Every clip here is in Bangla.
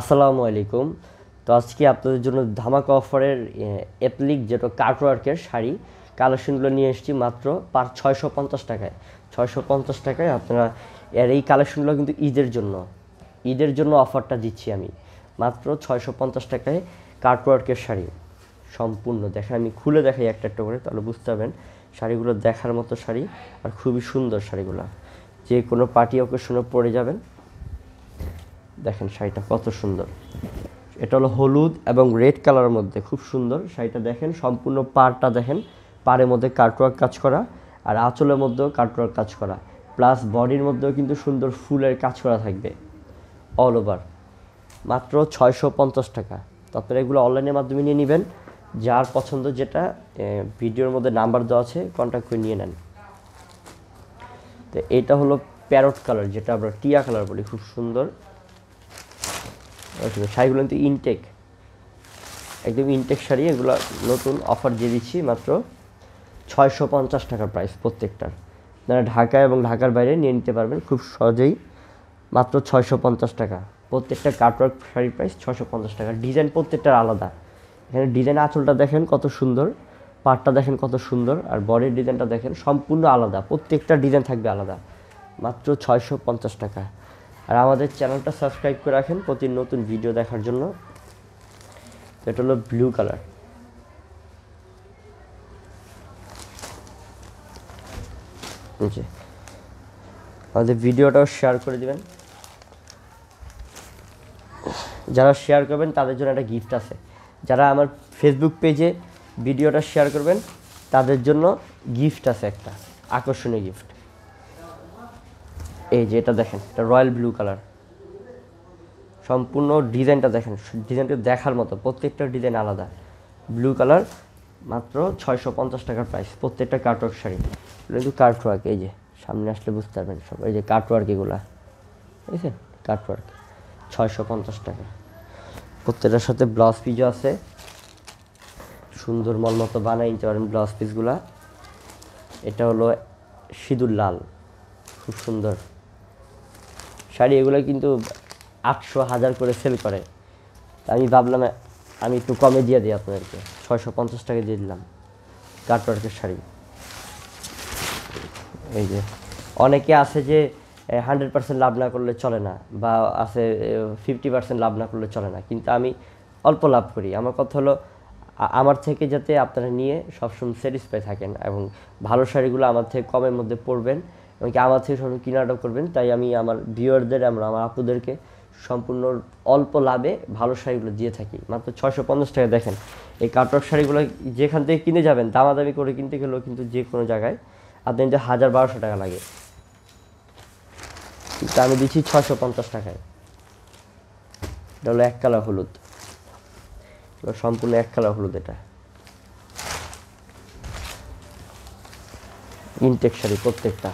আসসালামু আলাইকুম তো আজকে আপনাদের জন্য ধামাকা অফারের অ্যাপ্লিক যেটা কার্টওয়ার্কের শাড়ি কালেকশনগুলো নিয়ে এসেছি মাত্র পার ছয়শো পঞ্চাশ টাকায় ছয়শো পঞ্চাশ টাকায় আপনারা এর এই কালেকশনগুলো কিন্তু ঈদের জন্য ঈদের জন্য অফারটা দিচ্ছি আমি মাত্র ছয়শো পঞ্চাশ টাকায় কার্টওয়ার্কের শাড়ি সম্পূর্ণ দেখেন আমি খুলে দেখাই একটা একটা করে তাহলে বুঝতে পারবেন শাড়িগুলো দেখার মতো শাড়ি আর খুবই সুন্দর শাড়িগুলো যে কোনো পার্টি অকেশনে পরে যাবেন দেখেন শাড়িটা কত সুন্দর এটা হলো হলুদ এবং রেড কালারের মধ্যে খুব সুন্দর শাড়িটা দেখেন সম্পূর্ণ পাড়টা দেখেন পাড়ের মধ্যে কাটওয়ার্ক কাজ করা আর আঁচলের মধ্যেও কাটওয়ার্ক কাজ করা প্লাস বডির মধ্যেও কিন্তু সুন্দর ফুলের কাজ করা থাকবে অল ওভার মাত্র ছয়শো পঞ্চাশ টাকা তো আপনারা এগুলো অনলাইনের মাধ্যমে নিয়ে নেবেন যার পছন্দ যেটা ভিডিওর মধ্যে নাম্বার দেওয়া আছে কন্ট্যাক্ট করে নিয়ে নেন তো এটা হলো প্যারট কালার যেটা আমরা টিয়া কালার বলি খুব সুন্দর শাড়িগুলো কিন্তু ইনটেক একদম ইনটেক শাড়ি এগুলো নতুন অফার দিয়ে দিচ্ছি মাত্র ছয়শো পঞ্চাশ টাকার প্রাইস প্রত্যেকটার যারা ঢাকা এবং ঢাকার বাইরে নিয়ে নিতে পারবেন খুব সহজেই মাত্র ছয়শো পঞ্চাশ টাকা প্রত্যেকটা কাটওয়ার্ক শাড়ির প্রাইস ছশো পঞ্চাশ টাকা ডিজাইন প্রত্যেকটার আলাদা এখানে ডিজাইন আঁচলটা দেখেন কত সুন্দর পাটটা দেখেন কত সুন্দর আর বডির ডিজাইনটা দেখেন সম্পূর্ণ আলাদা প্রত্যেকটা ডিজাইন থাকবে আলাদা মাত্র ছয়শো পঞ্চাশ টাকা আর আমাদের চ্যানেলটা সাবস্ক্রাইব করে রাখেন প্রতি নতুন ভিডিও দেখার জন্য এটা হলো ব্লু কালার আমাদের ভিডিওটাও শেয়ার করে দিবেন যারা শেয়ার করবেন তাদের জন্য একটা গিফট আছে যারা আমার ফেসবুক পেজে ভিডিওটা শেয়ার করবেন তাদের জন্য গিফট আছে একটা আকর্ষণীয় গিফট এই যে এটা দেখেন এটা রয়্যাল ব্লু কালার সম্পূর্ণ ডিজাইনটা দেখেন ডিজাইনটা দেখার মতো প্রত্যেকটা ডিজাইন আলাদা ব্লু কালার মাত্র ছয়শো পঞ্চাশ টাকার প্রাইস প্রত্যেকটা কার্টওয়ার্ক শাড়ি কিন্তু কার্টওয়ার্ক এই যে সামনে আসলে বুঝতে পারবেন সব এই যে কার্টওয়ার্ক এগুলা বুঝছেন কার্টওয়ার্ক ছয়শো পঞ্চাশ টাকা প্রত্যেকটার সাথে ব্লাউজ পিসও আছে সুন্দর মল মতো বানাই নিতে পারেন ব্লাউজ পিসগুলা এটা হলো সিঁদুর লাল খুব সুন্দর শাড়ি এগুলো কিন্তু আটশো হাজার করে সেল করে আমি ভাবলাম আমি একটু কমে দিয়ে দিই আপনাদেরকে ছয়শো পঞ্চাশ টাকা দিয়ে দিলাম কাটওয়ার্কের শাড়ি এই যে অনেকে আছে যে হান্ড্রেড পার্সেন্ট লাভ না করলে চলে না বা আছে ফিফটি পার্সেন্ট লাভ না করলে চলে না কিন্তু আমি অল্প লাভ করি আমার কথা হলো আমার থেকে যাতে আপনারা নিয়ে সবসময় স্যাটিসফাই থাকেন এবং ভালো শাড়িগুলো আমার থেকে কমের মধ্যে পড়বেন আমাকে আমার থেকে সবাই কী আটক করবেন তাই আমি আমার ভিউয়ারদের আমরা আমার আপুদেরকে সম্পূর্ণ অল্প লাভে ভালো শাড়িগুলো দিয়ে থাকি মাত্র ছয়শো পঞ্চাশ টাকা দেখেন এই কাটক শাড়িগুলো যেখান থেকে কিনে যাবেন দামাদামি করে কিনতে গেলেও কিন্তু যে কোনো জায়গায় আপনার যে হাজার বারোশো টাকা লাগে তা আমি দিচ্ছি ছশো পঞ্চাশ টাকায় এটা হলো এক কালার হলুদ সম্পূর্ণ এক কালার হলুদ এটা ইনটেক শাড়ি প্রত্যেকটা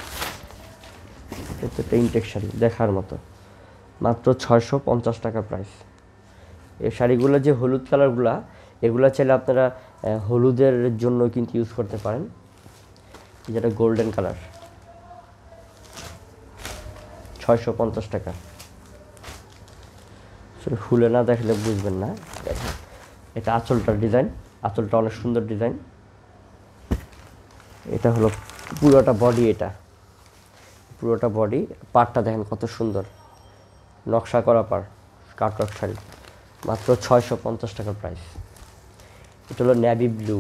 এতে ইনটেক শাড়ি দেখার মতো মাত্র ছয়শো পঞ্চাশ টাকা প্রাইস এই শাড়িগুলো যে হলুদ কালারগুলা এগুলো চাইলে আপনারা হলুদের জন্য কিন্তু ইউজ করতে পারেন যেটা গোল্ডেন কালার ছয়শো পঞ্চাশ টাকা ফুলে না দেখলে বুঝবেন না এটা আঁচলটার ডিজাইন আঁচলটা অনেক সুন্দর ডিজাইন এটা হলো পুরোটা বডি এটা পুরোটা বডি পার্টটা দেখেন কত সুন্দর নকশা করা পার কাঠ শাড়ি মাত্র ছয়শো পঞ্চাশ টাকার প্রাইস এটা হলো ন্যাভি ব্লু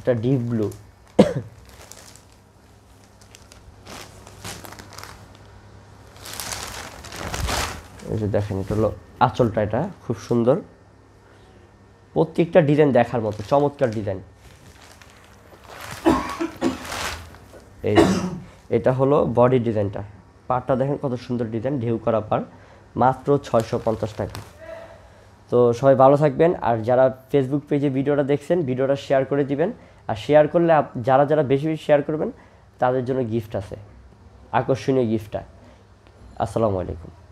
এটা ডিপ ব্লু এই যে দেখেন এটা হলো আঁচলটা এটা খুব সুন্দর প্রত্যেকটা ডিজাইন দেখার মতো চমৎকার ডিজাইন এই এটা হলো বডি ডিজাইনটা পাটটা দেখেন কত সুন্দর ডিজাইন ঢেউ করা পার মাত্র ছয়শো পঞ্চাশ টাকা তো সবাই ভালো থাকবেন আর যারা ফেসবুক পেজে ভিডিওটা দেখছেন ভিডিওটা শেয়ার করে দিবেন আর শেয়ার করলে যারা যারা বেশি বেশি শেয়ার করবেন তাদের জন্য গিফট আছে আকর্ষণীয় গিফটটা আসসালামু আলাইকুম